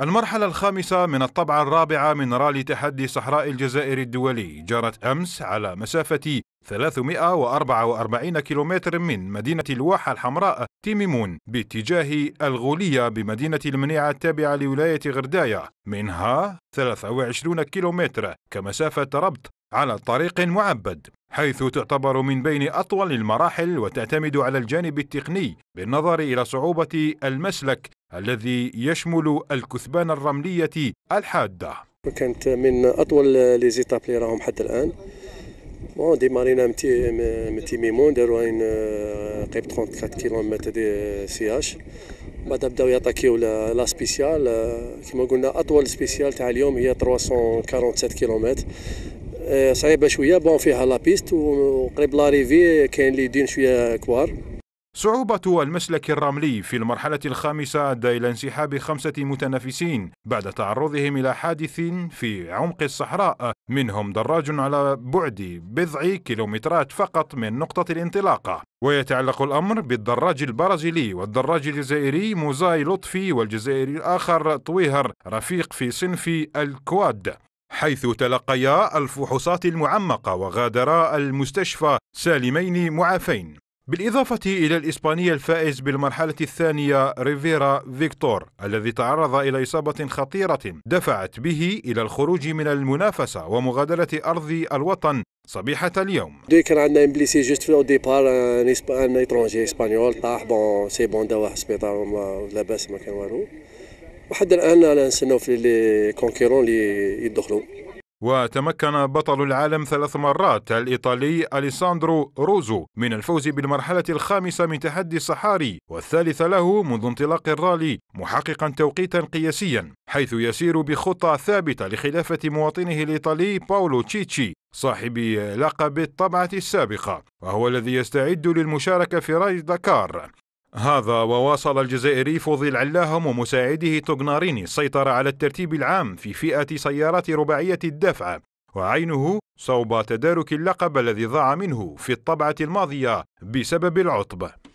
المرحلة الخامسة من الطبعة الرابعة من رالي تحدي صحراء الجزائر الدولي جرت أمس على مسافة 344 كيلومتر من مدينة الواحة الحمراء تيميمون باتجاه الغولية بمدينة المنيعة التابعة لولاية غرداية منها 23 كيلومتر كمسافة ربط على طريق معبد حيث تعتبر من بين أطول المراحل وتعتمد على الجانب التقني بالنظر إلى صعوبة المسلك الذي يشمل الكثبان الرملية الحادة كانت من أطول لي زيتاب اللي راهم حتى الآن بون مارينا متي متي ميمون داروا اين قيب 34 كيلومتر دي سياش بعد بداو يطاكيو لا سبيسيال كما قلنا اطول سبيسيال تاع اليوم هي 347 كيلومتر آه، صعيبه شويه بون فيها لابيست وقريب لاريفي كاين لي دين شويه كبار صعوبة المسلك الرملي في المرحلة الخامسة أدى إلى انسحاب خمسة متنافسين بعد تعرضهم إلى حادث في عمق الصحراء منهم دراج على بعد بضع كيلومترات فقط من نقطة الانطلاقة ويتعلق الأمر بالدراج البرازيلي والدراج الجزائري موزاي لطفي والجزائري الآخر طويهر رفيق في صنف الكواد حيث تلقيا الفحوصات المعمقة وغادرا المستشفى سالمين معافين بالإضافة إلى الإسباني الفائز بالمرحلة الثانية ريفيرا فيكتور الذي تعرض إلى إصابة خطيرة دفعت به إلى الخروج من المنافسة ومغادرة أرض الوطن صبيحة اليوم. دي كان عندنا امبليسي جوست في ديبار ان ايترونجي اسبانيول طاح بون سي بون داوه سبيطار ولا باس ما كان والو. وحتى الان انا نستناو في لي كونكيرون اللي يدخلوا وتمكن بطل العالم ثلاث مرات الإيطالي أليساندرو روزو من الفوز بالمرحلة الخامسة من تحدي الصحاري والثالث له منذ انطلاق الرالي محققا توقيتا قياسيا حيث يسير بخطى ثابتة لخلافة مواطنه الإيطالي باولو تشيتشي صاحب لقب الطبعة السابقة وهو الذي يستعد للمشاركة في راي دكار هذا وواصل الجزائري فوضي العلاهم ومساعده توغناريني السيطرة على الترتيب العام في فئة سيارات رباعية الدفع وعينه صوب تدارك اللقب الذي ضاع منه في الطبعة الماضية بسبب العطب